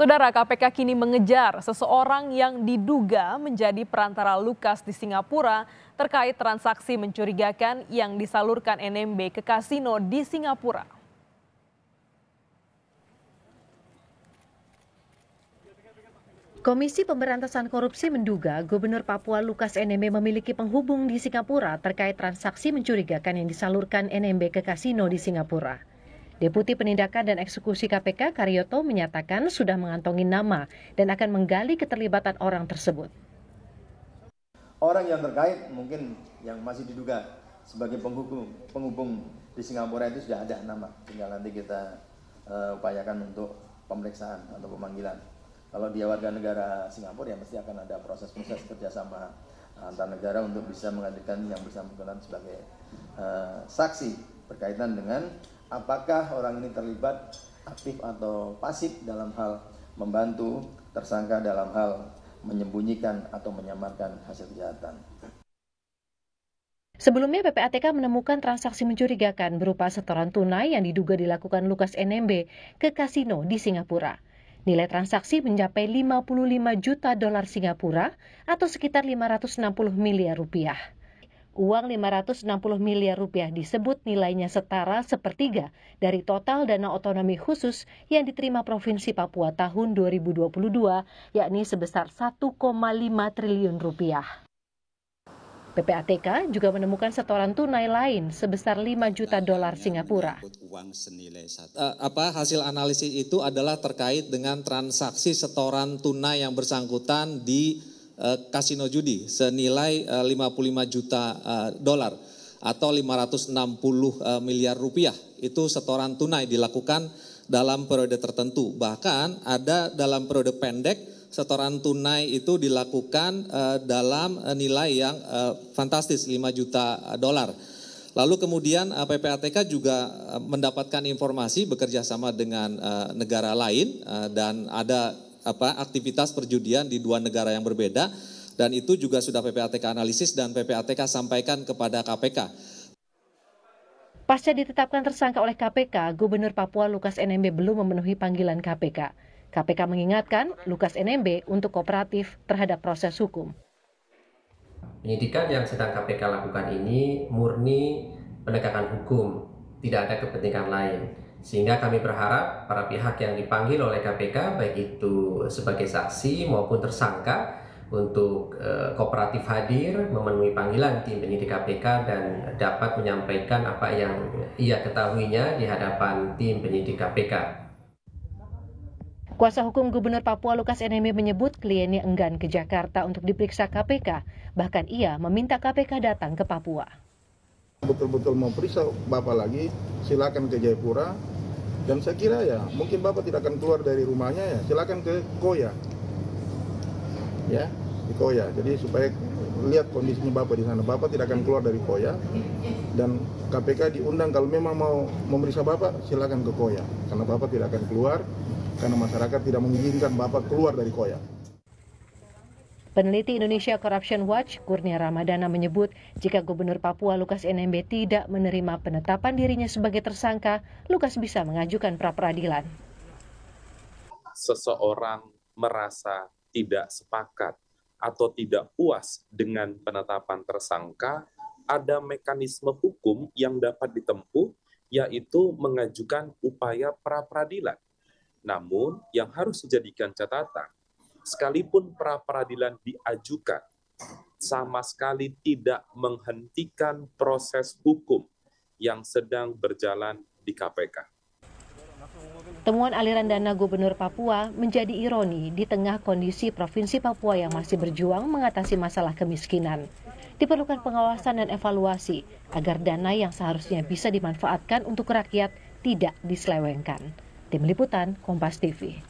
Saudara KPK kini mengejar seseorang yang diduga menjadi perantara Lukas di Singapura terkait transaksi mencurigakan yang disalurkan NMB ke kasino di Singapura. Komisi Pemberantasan Korupsi menduga Gubernur Papua Lukas NMB memiliki penghubung di Singapura terkait transaksi mencurigakan yang disalurkan NMB ke kasino di Singapura. Deputi Penindakan dan Eksekusi KPK Karyoto menyatakan sudah mengantongi nama dan akan menggali keterlibatan orang tersebut. Orang yang terkait mungkin yang masih diduga sebagai penghubung, penghubung di Singapura itu sudah ada nama, tinggal nanti kita uh, upayakan untuk pemeriksaan atau pemanggilan. Kalau dia warga negara Singapura ya mesti akan ada proses-proses kerjasama antar negara untuk bisa menghadirkan yang bersangkutan sebagai uh, saksi berkaitan dengan apakah orang ini terlibat aktif atau pasif dalam hal membantu tersangka dalam hal menyembunyikan atau menyamarkan hasil kejahatan. Sebelumnya PPATK menemukan transaksi mencurigakan berupa setoran tunai yang diduga dilakukan Lukas NMB ke kasino di Singapura. Nilai transaksi mencapai 55 juta dolar Singapura atau sekitar 560 miliar rupiah uang 560 miliar rupiah disebut nilainya setara sepertiga dari total dana otonomi khusus yang diterima Provinsi Papua tahun 2022, yakni sebesar 1,5 triliun rupiah. PPATK juga menemukan setoran tunai lain sebesar 5 juta dolar Singapura. Uh, apa hasil analisis itu adalah terkait dengan transaksi setoran tunai yang bersangkutan di Eh, kasino judi senilai 55 eh, juta eh, dolar atau 560 miliar rupiah. Itu setoran tunai dilakukan dalam periode tertentu. Bahkan ada dalam periode pendek setoran tunai itu dilakukan dalam nilai yang fantastis 5 juta dolar. Lalu kemudian PPATK juga mendapatkan informasi bekerja sama dengan negara lain dan ada apa aktivitas perjudian di dua negara yang berbeda dan itu juga sudah PPATK analisis dan PPATK sampaikan kepada KPK. Pasca ditetapkan tersangka oleh KPK, Gubernur Papua Lukas NMB belum memenuhi panggilan KPK. KPK mengingatkan Lukas NMB untuk kooperatif terhadap proses hukum. Penyidikan yang sedang KPK lakukan ini murni penegakan hukum, tidak ada kepentingan lain. Sehingga kami berharap para pihak yang dipanggil oleh KPK baik itu sebagai saksi maupun tersangka untuk uh, kooperatif hadir memenuhi panggilan tim penyidik KPK dan dapat menyampaikan apa yang ia ketahuinya di hadapan tim penyidik KPK. Kuasa hukum Gubernur Papua Lukas NMB e menyebut kliennya enggan ke Jakarta untuk diperiksa KPK, bahkan ia meminta KPK datang ke Papua betul-betul mau periksa Bapak lagi, silakan ke Jayapura. Dan saya kira ya, mungkin Bapak tidak akan keluar dari rumahnya ya, silakan ke Koya. Ya, di Koya. Jadi supaya lihat kondisinya Bapak di sana. Bapak tidak akan keluar dari Koya. Dan KPK diundang kalau memang mau memeriksa Bapak, silakan ke Koya. Karena Bapak tidak akan keluar, karena masyarakat tidak mengizinkan Bapak keluar dari Koya. Peneliti Indonesia Corruption Watch, Kurnia Ramadana menyebut, jika Gubernur Papua Lukas NMB tidak menerima penetapan dirinya sebagai tersangka, Lukas bisa mengajukan pra-peradilan. Seseorang merasa tidak sepakat atau tidak puas dengan penetapan tersangka, ada mekanisme hukum yang dapat ditempuh, yaitu mengajukan upaya pra-peradilan. Namun, yang harus dijadikan catatan, sekalipun pra peradilan diajukan sama sekali tidak menghentikan proses hukum yang sedang berjalan di KPK. Temuan aliran dana Gubernur Papua menjadi ironi di tengah kondisi Provinsi Papua yang masih berjuang mengatasi masalah kemiskinan. Diperlukan pengawasan dan evaluasi agar dana yang seharusnya bisa dimanfaatkan untuk rakyat tidak diselewengkan. Tim Liputan, Kompas TV.